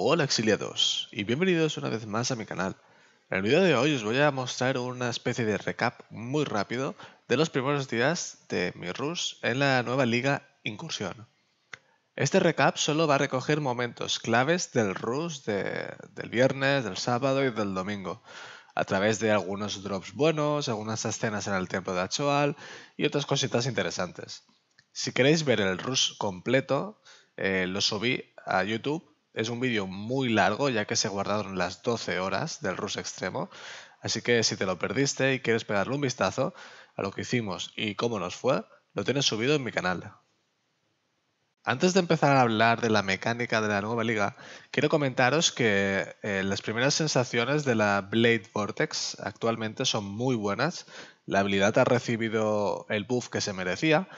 Hola exiliados y bienvenidos una vez más a mi canal. En el video de hoy os voy a mostrar una especie de recap muy rápido de los primeros días de mi Rus en la nueva liga Incursión. Este recap solo va a recoger momentos claves del Rus del viernes, del sábado y del domingo, a través de algunos drops buenos, algunas escenas en el templo de Achoal y otras cositas interesantes. Si queréis ver el Rus completo, eh, lo subí a YouTube es un vídeo muy largo ya que se guardaron las 12 horas del rush extremo, así que si te lo perdiste y quieres pegarle un vistazo a lo que hicimos y cómo nos fue, lo tienes subido en mi canal. Antes de empezar a hablar de la mecánica de la nueva liga, quiero comentaros que eh, las primeras sensaciones de la Blade Vortex actualmente son muy buenas. La habilidad ha recibido el buff que se merecía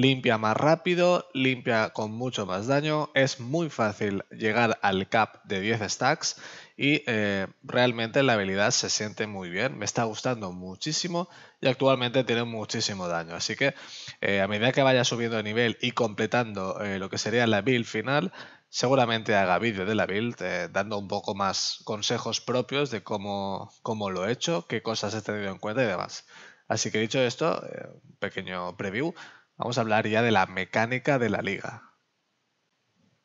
Limpia más rápido, limpia con mucho más daño, es muy fácil llegar al cap de 10 stacks y eh, realmente la habilidad se siente muy bien, me está gustando muchísimo y actualmente tiene muchísimo daño. Así que eh, a medida que vaya subiendo de nivel y completando eh, lo que sería la build final, seguramente haga vídeo de la build dando un poco más consejos propios de cómo, lo he hecho, qué cosas he tenido en cuenta y demás. Así que dicho esto, un pequeño preview, Vamos a hablar ya de la mecánica de la liga.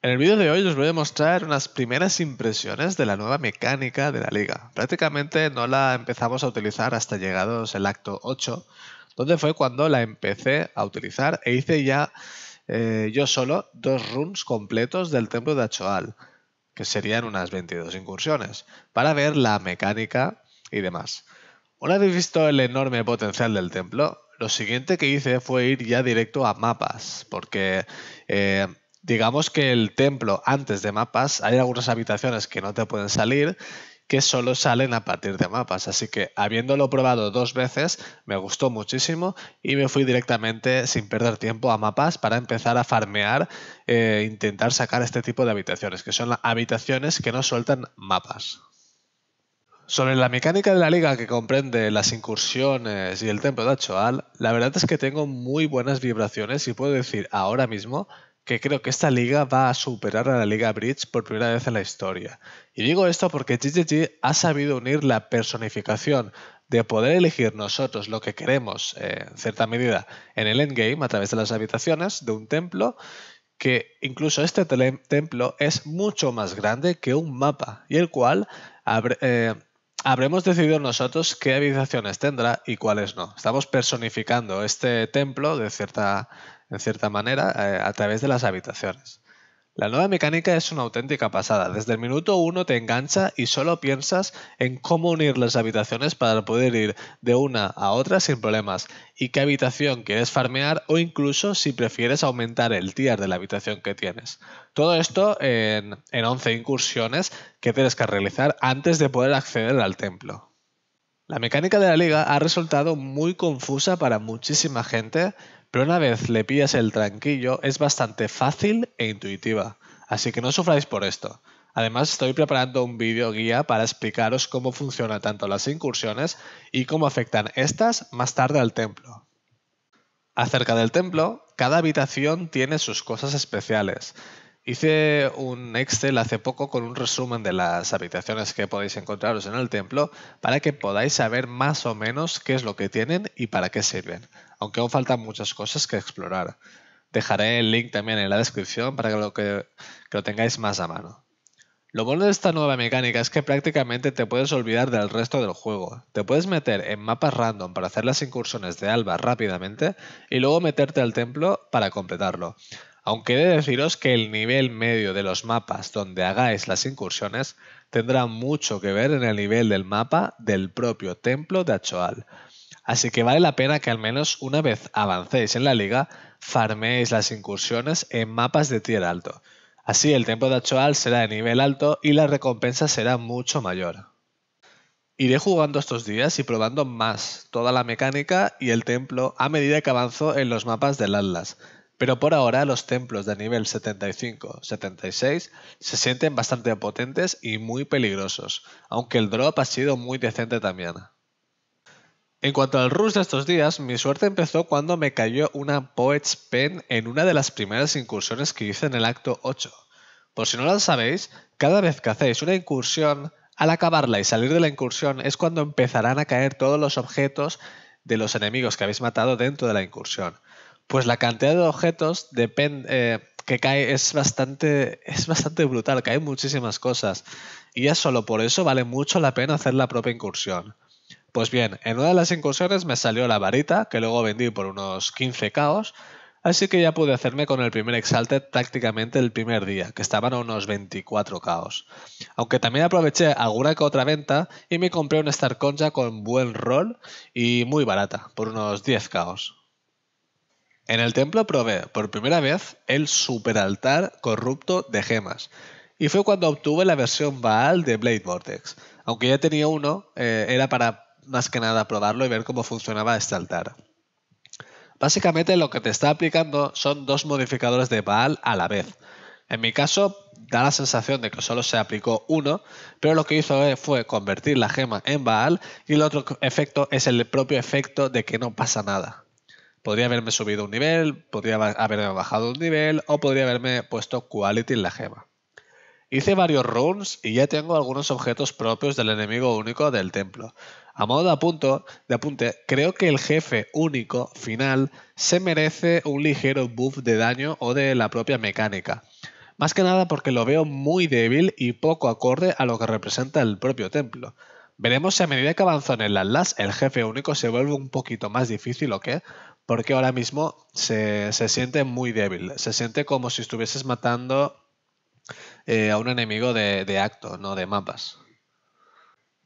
En el vídeo de hoy os voy a mostrar unas primeras impresiones de la nueva mecánica de la liga. Prácticamente no la empezamos a utilizar hasta llegados el acto 8, donde fue cuando la empecé a utilizar e hice ya eh, yo solo dos runs completos del templo de Achoal, que serían unas 22 incursiones, para ver la mecánica y demás. Una vez visto el enorme potencial del templo, lo siguiente que hice fue ir ya directo a mapas, porque eh, digamos que el templo antes de mapas, hay algunas habitaciones que no te pueden salir que solo salen a partir de mapas. Así que habiéndolo probado dos veces, me gustó muchísimo y me fui directamente sin perder tiempo a mapas para empezar a farmear e intentar sacar este tipo de habitaciones, que son las habitaciones que no sueltan mapas. Sobre la mecánica de la liga que comprende las incursiones y el templo de Achoal, la verdad es que tengo muy buenas vibraciones y puedo decir ahora mismo que creo que esta liga va a superar a la Liga Bridge por primera vez en la historia. Y digo esto porque GGG ha sabido unir la personificación de poder elegir nosotros lo que queremos, eh, en cierta medida, en el endgame a través de las habitaciones de un templo, que incluso este templo es mucho más grande que un mapa y el cual eh, habremos decidido nosotros qué habitaciones tendrá y cuáles no. Estamos personificando este templo de cierta, en cierta manera eh, a través de las habitaciones. La nueva mecánica es una auténtica pasada. Desde el minuto uno te engancha y solo piensas en cómo unir las habitaciones para poder ir de una a otra sin problemas y qué habitación quieres farmear o incluso si prefieres aumentar el tier de la habitación que tienes. Todo esto en, en 11 incursiones que tienes que realizar antes de poder acceder al templo. La mecánica de la liga ha resultado muy confusa para muchísima gente pero una vez le pillas el tranquillo es bastante fácil e intuitiva, así que no sufráis por esto. Además estoy preparando un vídeo guía para explicaros cómo funcionan tanto las incursiones y cómo afectan estas más tarde al templo. Acerca del templo, cada habitación tiene sus cosas especiales, Hice un Excel hace poco con un resumen de las habitaciones que podéis encontraros en el templo para que podáis saber más o menos qué es lo que tienen y para qué sirven, aunque aún faltan muchas cosas que explorar. Dejaré el link también en la descripción para que lo, que lo tengáis más a mano. Lo bueno de esta nueva mecánica es que prácticamente te puedes olvidar del resto del juego. Te puedes meter en mapas random para hacer las incursiones de Alba rápidamente y luego meterte al templo para completarlo aunque he de deciros que el nivel medio de los mapas donde hagáis las incursiones tendrá mucho que ver en el nivel del mapa del propio templo de Achoal. Así que vale la pena que al menos una vez avancéis en la liga, farméis las incursiones en mapas de tier alto. Así el templo de Achoal será de nivel alto y la recompensa será mucho mayor. Iré jugando estos días y probando más toda la mecánica y el templo a medida que avanzo en los mapas del Atlas, pero por ahora los templos de nivel 75-76 se sienten bastante potentes y muy peligrosos, aunque el drop ha sido muy decente también. En cuanto al rush de estos días, mi suerte empezó cuando me cayó una Poet's Pen en una de las primeras incursiones que hice en el acto 8. Por si no lo sabéis, cada vez que hacéis una incursión, al acabarla y salir de la incursión es cuando empezarán a caer todos los objetos de los enemigos que habéis matado dentro de la incursión. Pues la cantidad de objetos eh, que cae es bastante, es bastante brutal, caen muchísimas cosas. Y ya solo por eso vale mucho la pena hacer la propia incursión. Pues bien, en una de las incursiones me salió la varita, que luego vendí por unos 15 caos, así que ya pude hacerme con el primer Exalted prácticamente el primer día, que estaban a unos 24 caos. Aunque también aproveché alguna que otra venta y me compré una Star Conja con buen rol y muy barata, por unos 10 caos. En el templo probé por primera vez el superaltar corrupto de gemas, y fue cuando obtuve la versión Baal de Blade Vortex. Aunque ya tenía uno, eh, era para más que nada probarlo y ver cómo funcionaba este altar. Básicamente lo que te está aplicando son dos modificadores de Baal a la vez. En mi caso, da la sensación de que solo se aplicó uno, pero lo que hizo eh, fue convertir la gema en Baal y el otro efecto es el propio efecto de que no pasa nada podría haberme subido un nivel, podría haberme bajado un nivel o podría haberme puesto quality en la gema. Hice varios runs y ya tengo algunos objetos propios del enemigo único del templo. A modo de, de apunte, creo que el jefe único final se merece un ligero buff de daño o de la propia mecánica. Más que nada porque lo veo muy débil y poco acorde a lo que representa el propio templo. Veremos si a medida que avanzó en el Atlas el jefe único se vuelve un poquito más difícil o qué, porque ahora mismo se, siente muy débil, se siente como si estuvieses matando eh, a un enemigo de, acto, no de mapas.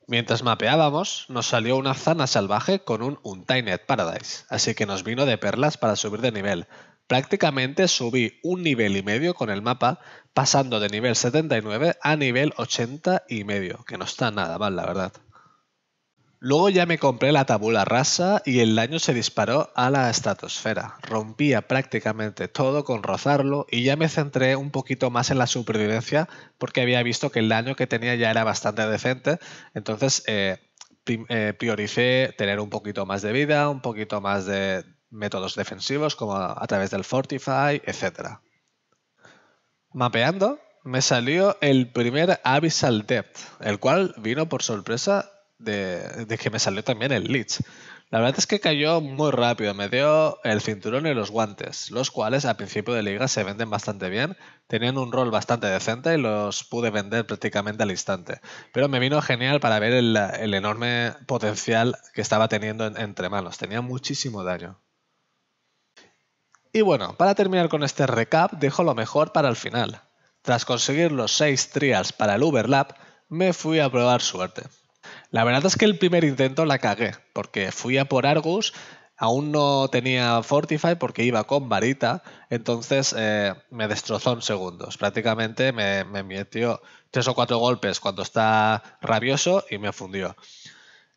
Mientras mapeábamos, nos salió una zana salvaje con un Untainted Paradise, así que nos vino de perlas para subir de nivel. Prácticamente subí un nivel y medio con el mapa, pasando de nivel 79 a nivel 80 y medio, que no está nada mal, la verdad. Luego ya me compré la tabula rasa y el daño se disparó a la estratosfera. Rompía prácticamente todo con rozarlo y ya me centré un poquito más en la supervivencia porque había visto que el daño que tenía ya era bastante decente. Entonces eh, eh, prioricé tener un poquito más de vida, un poquito más de métodos defensivos como a través del Fortify, etc. Mapeando, me salió el primer Abyssal Depth, el cual vino por sorpresa de, que me salió también el Leech. La verdad es que cayó muy rápido, me dio el cinturón y los guantes, los cuales a principio de liga se venden bastante bien, tenían un rol bastante decente y los pude vender prácticamente al instante. Pero me vino genial para ver el, enorme potencial que estaba teniendo entre manos, tenía muchísimo daño. Y bueno, para terminar con este recap, dejo lo mejor para el final. Tras conseguir los 6 trials para el Uberlap, me fui a probar suerte. La verdad es que el primer intento la cagué, porque fui a por Argus, aún no tenía Fortify porque iba con varita, entonces eh, me destrozó en segundos. Prácticamente me, metió tres o cuatro golpes cuando está rabioso y me fundió.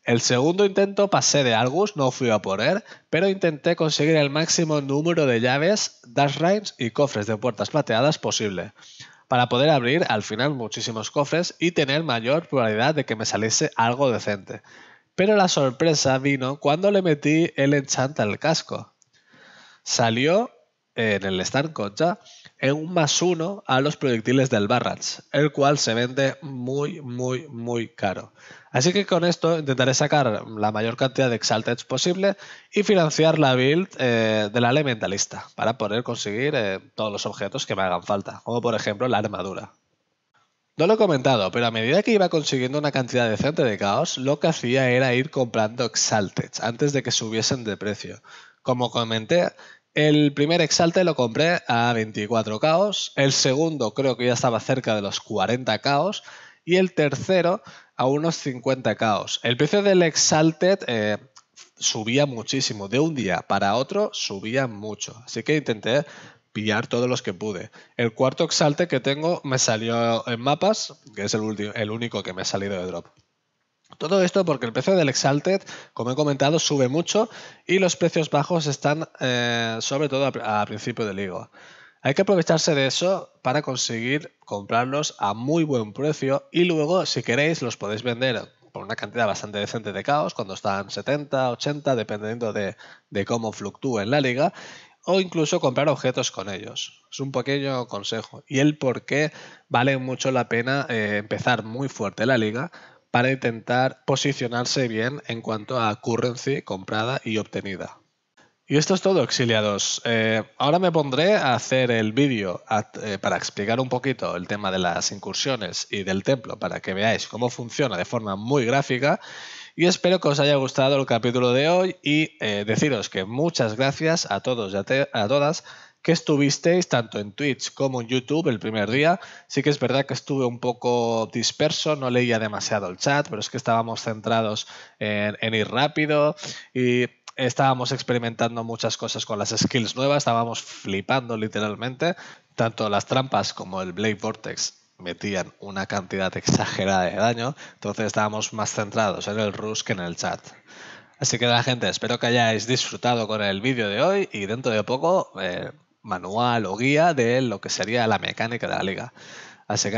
El segundo intento pasé de Argus, no fui a por él, pero intenté conseguir el máximo número de llaves, dash rhymes y cofres de puertas plateadas posible para poder abrir al final muchísimos cofres y tener mayor probabilidad de que me saliese algo decente. Pero la sorpresa vino cuando le metí el enchant al casco. Salió en el stand en un más uno a los proyectiles del Barrage, el cual se vende muy, muy, muy caro. Así que con esto intentaré sacar la mayor cantidad de Exalteds posible y financiar la build eh, de la Elementalista para poder conseguir eh, todos los objetos que me hagan falta, como por ejemplo la armadura. No lo he comentado, pero a medida que iba consiguiendo una cantidad decente de caos, lo que hacía era ir comprando Exalteds antes de que subiesen de precio. Como comenté, el primer Exalte lo compré a 24 caos, el segundo creo que ya estaba cerca de los 40 caos y el tercero a unos 50 caos. El precio del Exalted eh, subía muchísimo, de un día para otro subía mucho, así que intenté pillar todos los que pude. El cuarto Exalted que tengo me salió en mapas, que es el, el único que me ha salido de drop. Todo esto porque el precio del Exalted, como he comentado, sube mucho y los precios bajos están eh, sobre todo a, principio del liga. Hay que aprovecharse de eso para conseguir comprarlos a muy buen precio y luego, si queréis, los podéis vender por una cantidad bastante decente de caos, cuando están 70, 80, dependiendo de, cómo fluctúe en la liga, o incluso comprar objetos con ellos. Es un pequeño consejo. Y el por qué vale mucho la pena eh, empezar muy fuerte la liga para intentar posicionarse bien en cuanto a currency comprada y obtenida. Y esto es todo, exiliados. Eh, ahora me pondré a hacer el vídeo eh, para explicar un poquito el tema de las incursiones y del templo, para que veáis cómo funciona de forma muy gráfica. Y espero que os haya gustado el capítulo de hoy y eh, deciros que muchas gracias a todos y a todas que estuvisteis tanto en Twitch como en YouTube el primer día. Sí que es verdad que estuve un poco disperso, no leía demasiado el chat, pero es que estábamos centrados en, ir rápido y estábamos experimentando muchas cosas con las skills nuevas, estábamos flipando literalmente, tanto las trampas como el Blade Vortex metían una cantidad exagerada de daño, entonces estábamos más centrados en el rush que en el chat. Así que la gente, espero que hayáis disfrutado con el vídeo de hoy y dentro de poco eh, manual o guía de lo que sería la mecánica de la liga. Así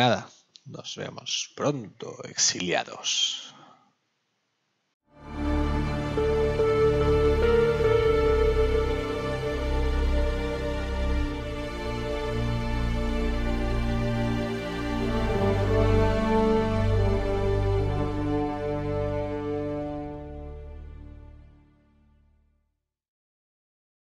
nos vemos pronto, exiliados.